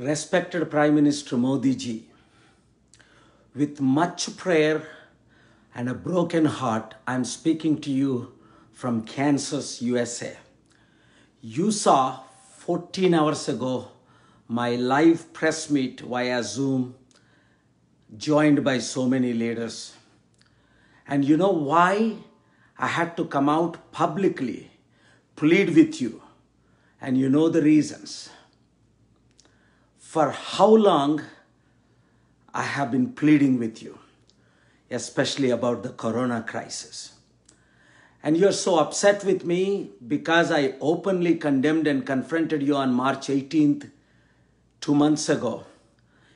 respected Prime Minister Modi ji, with much prayer and a broken heart, I'm speaking to you from Kansas, USA. You saw 14 hours ago my live press meet via Zoom, joined by so many leaders. And you know why I had to come out publicly, plead with you, and you know the reasons for how long I have been pleading with you, especially about the corona crisis. And you're so upset with me because I openly condemned and confronted you on March 18th, two months ago,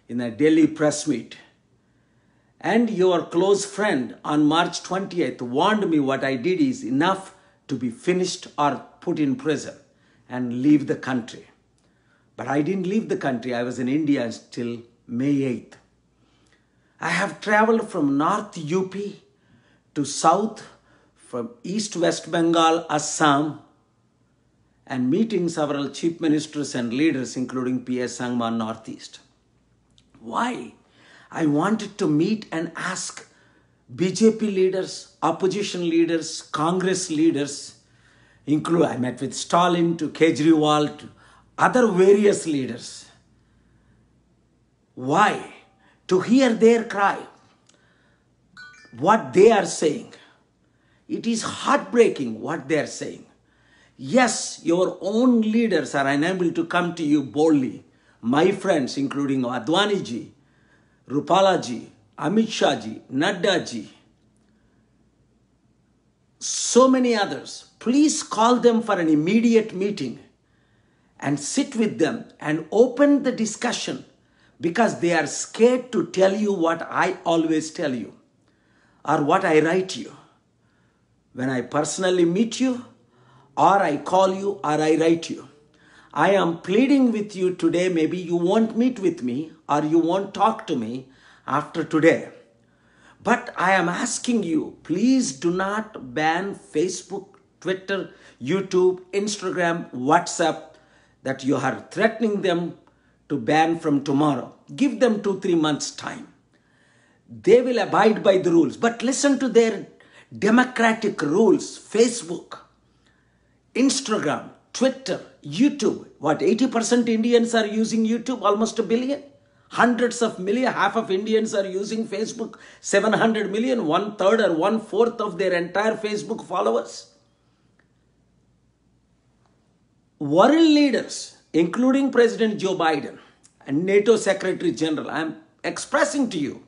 in a daily press meet. And your close friend on March 20th warned me what I did is enough to be finished or put in prison and leave the country. But I didn't leave the country. I was in India till May 8th. I have traveled from North UP to South, from East West Bengal, Assam, and meeting several chief ministers and leaders, including P.S. Sangma, Northeast. Why? I wanted to meet and ask BJP leaders, opposition leaders, Congress leaders, include I met with Stalin to Kejriwal to other various leaders. Why? To hear their cry, what they are saying. It is heartbreaking what they are saying. Yes, your own leaders are unable to come to you boldly. My friends, including Advaniji, Rupalaji, Amit Shahji, Naddaji, so many others, please call them for an immediate meeting and sit with them and open the discussion because they are scared to tell you what I always tell you or what I write you. When I personally meet you, or I call you, or I write you. I am pleading with you today. Maybe you won't meet with me or you won't talk to me after today. But I am asking you, please do not ban Facebook, Twitter, YouTube, Instagram, WhatsApp, that you are threatening them to ban from tomorrow. Give them two, three months' time. They will abide by the rules. But listen to their democratic rules Facebook, Instagram, Twitter, YouTube. What, 80% Indians are using YouTube? Almost a billion? Hundreds of million, half of Indians are using Facebook, 700 million, one third or one fourth of their entire Facebook followers world leaders, including President Joe Biden and NATO Secretary General, I am expressing to you,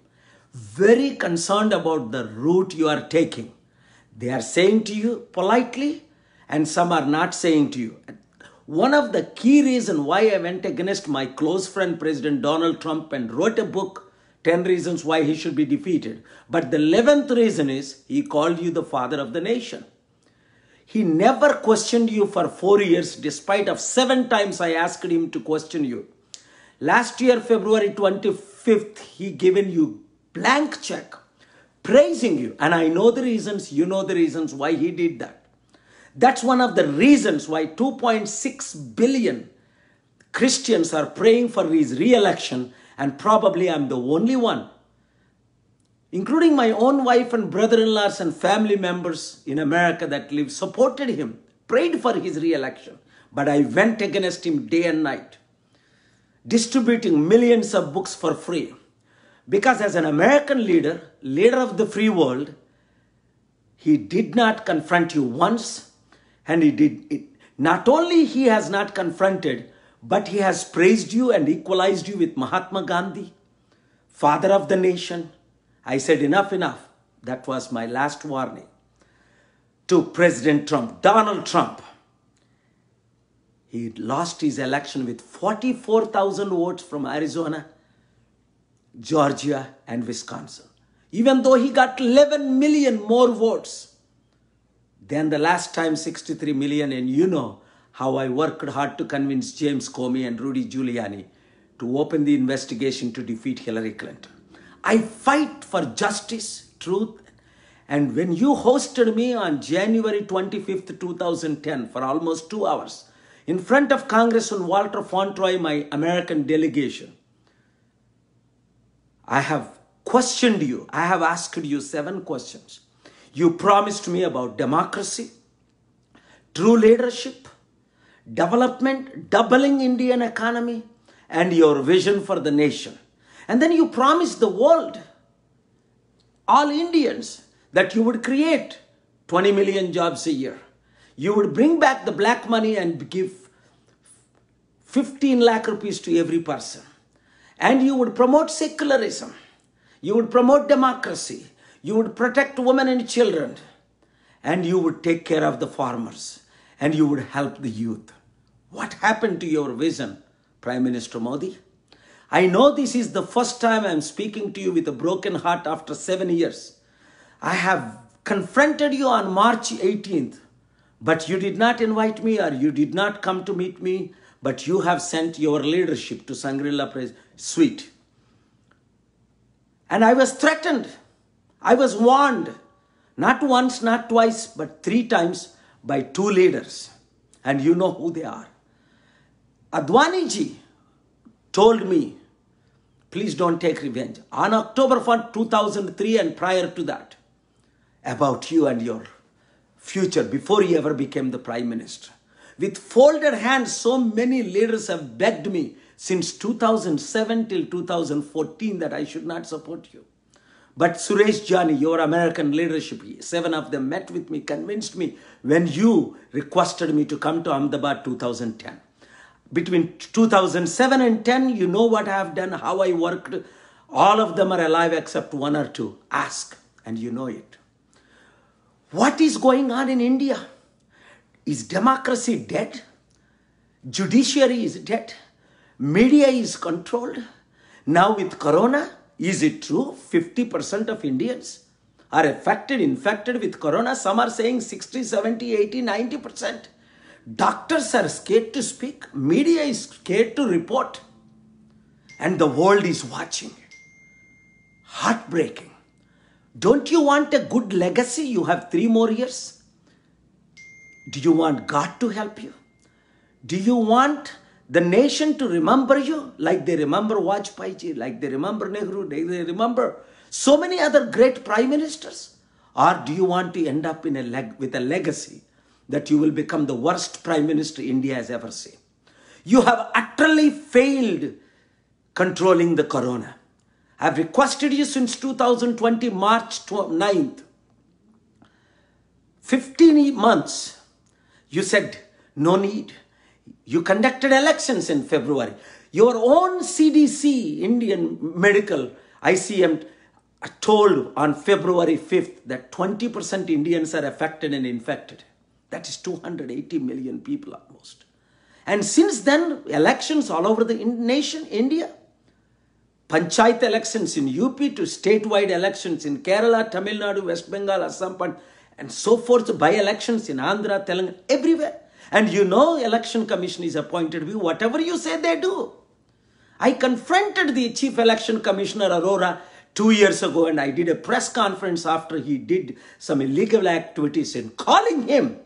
very concerned about the route you are taking. They are saying to you politely, and some are not saying to you. One of the key reasons why I went against my close friend President Donald Trump and wrote a book, 10 Reasons Why He Should Be Defeated. But the 11th reason is he called you the father of the nation. He never questioned you for four years, despite of seven times I asked him to question you. Last year, February 25th, he given you blank check, praising you. And I know the reasons, you know the reasons why he did that. That's one of the reasons why 2.6 billion Christians are praying for his re-election and probably I'm the only one including my own wife and brother-in-laws and family members in America that live, supported him, prayed for his re-election. But I went against him day and night, distributing millions of books for free. Because as an American leader, leader of the free world, he did not confront you once, and he did it. Not only he has not confronted, but he has praised you and equalized you with Mahatma Gandhi, father of the nation, I said, enough, enough. That was my last warning to President Trump, Donald Trump. He lost his election with 44,000 votes from Arizona, Georgia, and Wisconsin, even though he got 11 million more votes than the last time 63 million. And you know how I worked hard to convince James Comey and Rudy Giuliani to open the investigation to defeat Hillary Clinton. I fight for justice, truth, and when you hosted me on January 25th, 2010, for almost two hours, in front of Congress on Walter Fontroy, my American delegation, I have questioned you. I have asked you seven questions. You promised me about democracy, true leadership, development, doubling Indian economy, and your vision for the nation. And then you promised the world, all Indians, that you would create 20 million jobs a year. You would bring back the black money and give 15 lakh rupees to every person. And you would promote secularism. You would promote democracy. You would protect women and children. And you would take care of the farmers. And you would help the youth. What happened to your vision, Prime Minister Modi? I know this is the first time I'm speaking to you with a broken heart after seven years. I have confronted you on March 18th, but you did not invite me or you did not come to meet me, but you have sent your leadership to Sangrila Press Sweet. And I was threatened. I was warned, not once, not twice, but three times by two leaders. And you know who they are. Adwani ji told me, please don't take revenge. On October 1, 2003 and prior to that, about you and your future before he ever became the prime minister. With folded hands, so many leaders have begged me since 2007 till 2014 that I should not support you. But Suresh Jani, your American leadership, seven of them met with me, convinced me when you requested me to come to Ahmedabad 2010 between 2007 and 10, you know what I have done, how I worked. All of them are alive except one or two. Ask, and you know it. What is going on in India? Is democracy dead? Judiciary is dead. Media is controlled. Now, with corona, is it true 50% of Indians are affected, infected with corona? Some are saying 60, 70, 80, 90%. Doctors are scared to speak, media is scared to report, and the world is watching. Heartbreaking. Don't you want a good legacy? You have three more years. Do you want God to help you? Do you want the nation to remember you like they remember Vajpayee, like they remember Nehru, they remember so many other great prime ministers? Or do you want to end up in a leg with a legacy that you will become the worst prime minister India has ever seen. You have utterly failed controlling the corona. I have requested you since 2020, March 9th. 15 months, you said, no need. You conducted elections in February. Your own CDC, Indian Medical ICM, told on February 5th that 20% Indians are affected and infected. That is 280 million people almost. And since then, elections all over the nation, India, panchayat elections in UP to statewide elections in Kerala, Tamil Nadu, West Bengal, Assam, and so forth, by elections in Andhra, Telangana, everywhere. And you know, election commission is appointed. Whatever you say, they do. I confronted the chief election commissioner Aurora two years ago, and I did a press conference after he did some illegal activities in calling him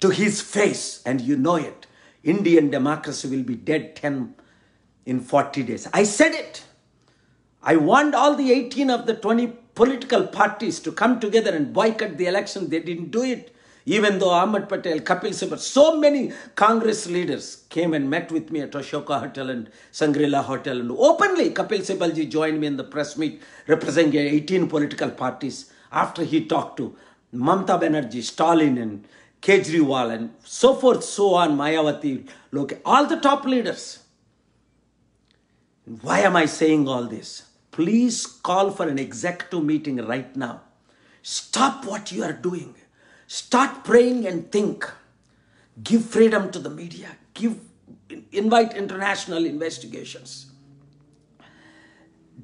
to his face, and you know it. Indian democracy will be dead 10 in 40 days. I said it. I want all the 18 of the 20 political parties to come together and boycott the election. They didn't do it. Even though Ahmed Patel, Kapil Sibal, so many Congress leaders came and met with me at Ashoka Hotel and Sangrila Hotel. And openly, Kapil Sibalji joined me in the press meet representing 18 political parties after he talked to Mamta Banerjee, Stalin, and Kejriwal and so forth, so on, Mayawati, look, all the top leaders. Why am I saying all this? Please call for an executive meeting right now. Stop what you are doing. Start praying and think. Give freedom to the media. Give invite international investigations.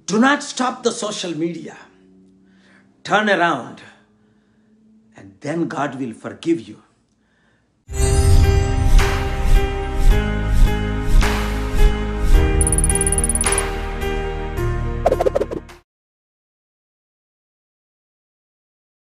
Do not stop the social media. Turn around and then God will forgive you.